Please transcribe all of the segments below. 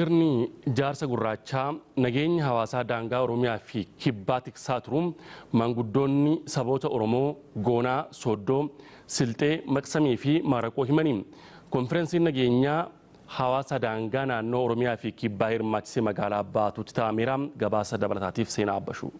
Sirni ijaarsa gurraachaa nageenya hawaasaa daangaa Oromiyaa fi kibbaa tiksaa turuun maanguddoonni saboota Oromoo Goonaa, Sooddoo, Silxee, Maqsamii fi Maaraqoo himanii konfireensiin nageenyaa hawaasa daangaa naannoo Oromiyaa fi kibbaa hirmaachisee magaalaa Baatuutti taa'ameera. Gabaasa dabalataatiif seenaa abbashuu.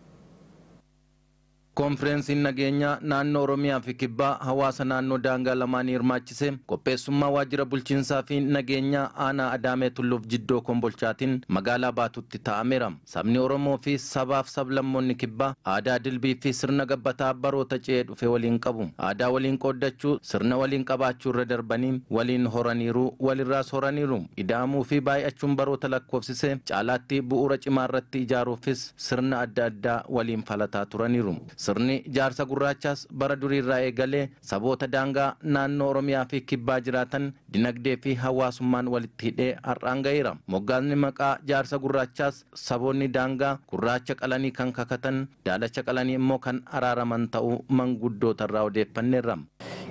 Konfireensiin nageenya naannoo Oromiyaa fi kibbaa hawaasa naannoo daangaa lamaanii hirmaachise qopheessummaa waajjira bulchiinsaa fi nageenya aanaa Adaamee Tulluuf Jiddoo Kombolchaatiin magaalaa baatutti taa'ameera. Sabni Oromoo fi sabaaf sablammoonni kibbaa aadaa dilbii fi sirna gabbataa baroota ce'ee dhufe waliin qabu. Aadaa waliin qooddachuu, sirna waliin qabaachuu irra darbanii waliin horaniiru, walirraas horaniiru. Ida'amuu fi baay'achuun baroota lakkoofsise caalaatti bu'uura cimaa irratti ijaaruufis sirna adda addaa waliin falataa turaniiru. Sirni jaarsa gurraachaas bara durii irraa eegalee saboota daangaa naannoo Oromiyaa fi kibbaa jiraatan dinagdee fi hawaasummaan walitti hidhee har'aan gaheera. Moggaasni maqaa jaarsa gurraachaas saboonni daangaa gurraacha qalanii kan kakatan daalacha qalanii immoo kan araaraman ta'uu manguddoota irraa odeeffanneerra.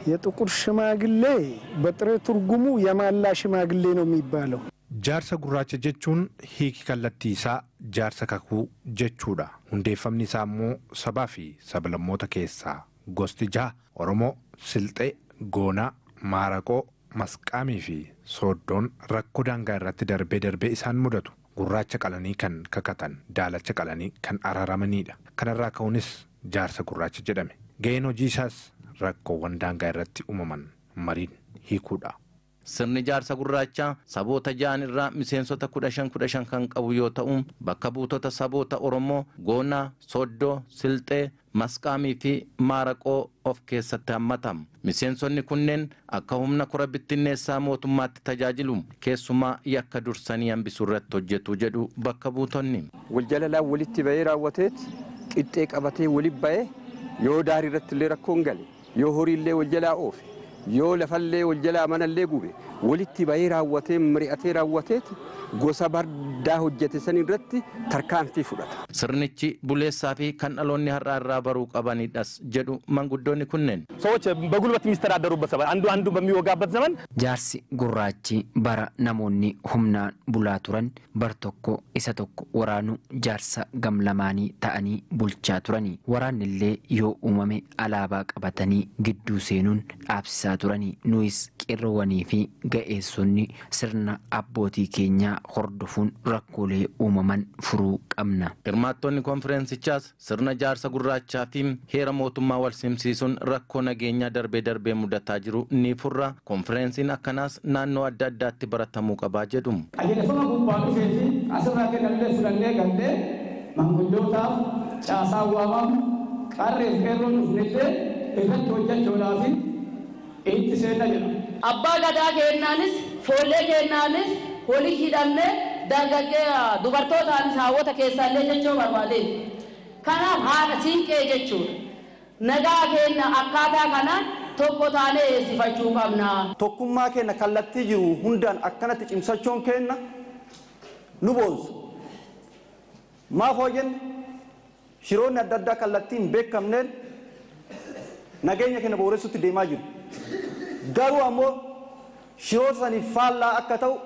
የጥቁር ሽማግሌ በጥሬ ትርጉሙ የማላ ሽማግሌ ነው የሚባለው። Jaarsa gurraacha jechuun hiiki kallattii isaa jaarsa kakuu jechuudha. Hundeeffamni isaa immoo sabaa fi sabalammoota keessaa gosti jaha Oromoo, Silxee, Goonaa, Maaraqoo, Masqaamii fi Sooddoon rakkoo daangaa irratti darbee darbee isaan mudatu. Gurraacha qalanii kan kakatan, daalacha qalanii kan araramanidha. Kanarraa ka'unis jaarsa gurraacha jedhame. Ga'een hojii isaas rakkoowwan daangaa irratti uumaman mariin hiikuudha. Sirni jaarsa gurraachaa saboota ja'an irraa miseensota kudha shan kan qabu yoo ta'u bakka buutota saboota Oromoo Goonaa, soddoo Silxee, Masqaamii fi Maaraqoo of keessatti hammatama. Miseensonni kunneen akka humna kora bittinneessaa mootummaatti tajaajilu keessumaa yakka dursanii hambisu irratti hojjetu jedhu bakka buutonni. Waljalalaa walitti bahee raawwateet qixxee qabatee walitti bahee yoo daarii irratti illee rakkoon gale yoo horii illee waljalaa oofe. yoo lafallee wal jalaa mana illee gube walitti bahee raawwatee miri'atee raawwateeti gosa bardaa hojjete san irratti tarkaanfii fudhata. Sirnichi buleessaa fi kan dhaloonni har'aa irraa baruu qabanidhas jedhu manguddoonni kunneen. jaarsi gurraachi bara namoonni humnaan bulaa turan bar tokko isa tokko waraanu jaarsa gamlamaanii ta'anii bulchaa turanii illee yoo uumame alaabaa qabatanii gidduu seenuun dhaabsisaa turanii nuyis qirroowwanii fi ga'eessonni sirna abbootii keenyaa hordofuun rakkoolee uumaman furuu qabna. Hirmaattonni konfireensichaas sirna jaarsa gurraachaa tim heera mootummaa wal simsiisuun rakkoo nageenyaa darbe darbee mudataa jiru ni furra. Konfireensiin akkanaas naannoo adda addaatti baratamuu qabaa jedhu. Qajeelfama gubbaan dhufee fi asirraa gallee fudhannee gallee maanguddootaaf caasaa waamaaf qarreef qeerroo dhufnillee irratti hojjechuudhaaf itti seena jedhama. አባ ገዳ ገናንስ ፎሌ ገናንስ ሆሊ ሂዳነ ዳጋጌ ዱበርቶታን ሳወተ ከሳለ ጀጆ ባባሌ ካና ሃ ሲንቄ ጀቹ ነጋ ገና አካታ ካና ቶኮ ታኔ ሲፈቹ ካምና ቶኩማ ከነ ካላቲ ጅሩ ሁንዳን አከነት ጭምሰቾን ከነ ኑቦዝ ማፎጀን ሽሮን ያዳዳ ካላቲን በከምነን ነገኛ ከነ ቦረሱት ዴማጅ garuu ammoo shiroo sanii faallaa akka ta'u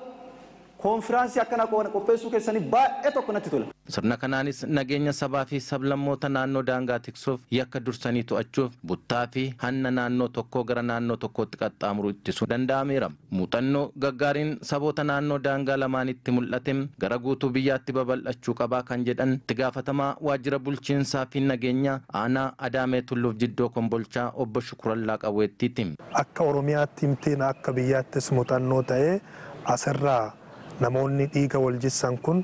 koonfiraansii akkana qopheessuu keessanii baay'ee tokko natti tola. Sirna kanaanis nageenya sabaa fi sablammoota naannoo daangaa tiksuuf yakka dursanii to'achuuf buttaa fi hanna naannoo tokkoo gara naannoo tokkootti qaxxaamuru ittisuu danda'ameera. Muuxannoo gaggaariin saboota naannoo daangaa lamaanitti mul'ate gara guutuu biyyaatti babal'achuu qabaa kan jedhan itti gaafatamaa waajjira bulchiinsaa fi nageenya aanaa Adaamee Tulluuf Jiddoo Kombolchaa obbo Shukurallaa Qawweettiiti. Akka Oromiyaatti himteen akka biyyaattis muuxannoo ta'ee asirraa namoonni dhiiga waljissan kun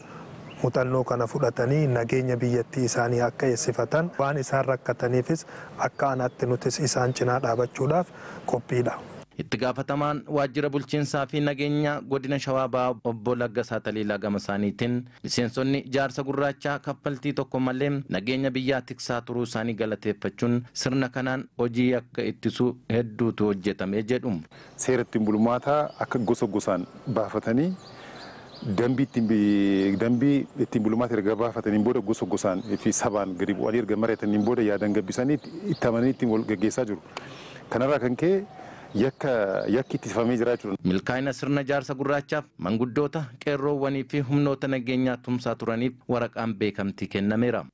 muuxannoo kana fudhatanii nageenya biyyattii isaanii akka eessifatan waan isaan rakkataniifis akka anaatti nutis isaan cinaa dhaabachuudhaaf qophiidha. itti gaafatamaan waajjira bulchiinsaa fi nageenya godina shawaa ba'a obbo Laggasaa Taliilaa gama isaaniitiin miseensonni jaarsa gurraachaa kaffaltii tokko malee nageenya biyyaa tiksaa turuu isaanii galateeffachuun sirna kanaan hojii akka ittisu hedduutu hojjetamee jedhu. Seera ittiin bulmaataa akka gosa gosaan baafatanii dambii ittiin bulmaata erga baafataniin booda gosa gosaan fi sabaan gadi bu'anii erga mari'ataniin booda yaadan gabbisanii itti amananii ittiin wal gaggeessaa jiru. Kanarraa kan ka'e yakka itti ittifamee jira dha. Milkaa'ina sirna jaarsa gurraachaaf manguddoota qeerroowwanii fi humnoota nageenyaa tumsaa turaniif waraqaan beekamtii kennameera.